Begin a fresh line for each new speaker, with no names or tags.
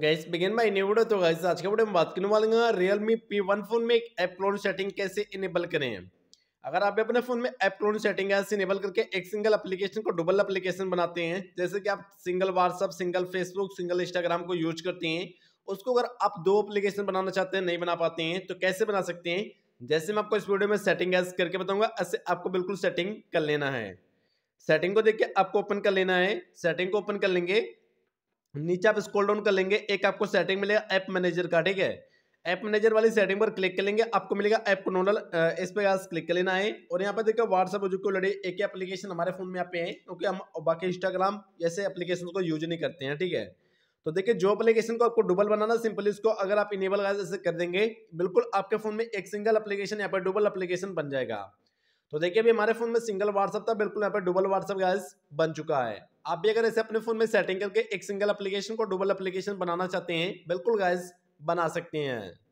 gas begin by new video तो guys आज के वीडियो में बात करने वाले हैं रियलमी पी वन फोन में एक ऐप क्लोन सेटिंग कैसे इनेबल करें अगर आप अपने फोन में ऐप क्लोन सेटिंग ऐसे इनेबल करके एक सिंगल एप्लीकेशन को डबल एप्लीकेशन बनाते हैं जैसे कि आप single WhatsApp single Facebook single Instagram को यूज करते हैं उसको अगर आप दो एप्लीकेशन बनाना चाहते हैं नहीं बना पाते हैं तो कैसे बना सकते हैं जैसे मैं आपको इस वीडियो में सेटिंग ऐस करके बताऊंगा ऐसे आपको बिल्कुल सेटिंग कर लेना है सेटिंग को देख के आपको ओपन कर लेना है सेटिंग को ओपन कर लेंगे नीचे आप स्क्रॉल डाउन कर लेंगे एक आपको सेटिंग मिलेगा ऐप मैनेजर का ठीक है ऐप मैनेजर वाली सेटिंग पर क्लिक कर लेंगे आपको मिलेगा ऐप नोडल इस पर क्लिक कर लेना है और यहाँ पर देखो व्हाट्सअप जो ऑलरेडी एक ही एप्लीकेशन हमारे फोन में यहाँ पे है क्योंकि हम बाकी इंस्टाग्राम जैसे एप्लीकेशन को यूज नहीं करते हैं ठीक है तो देखिए जो एप्लीकेशन को आपको डुबल बनाना सिंपली इसको अगर आप इनेबल ऐसे कर देंगे बिल्कुल आपके फोन में एक सिंगल एप्लीकेशन यहाँ पर डुबल एप्लीकेशन बन जाएगा तो देखिए अभी हमारे फोन में सिंगल व्हाट्सअप था बिल्कुल यहाँ पर डुबल व्हाट्सअप गैस बन चुका है आप भी अगर ऐसे अपने फोन में सेटिंग करके एक सिंगल एप्लीकेशन को डुबल एप्लीकेशन बनाना चाहते हैं बिल्कुल गैस बना सकते हैं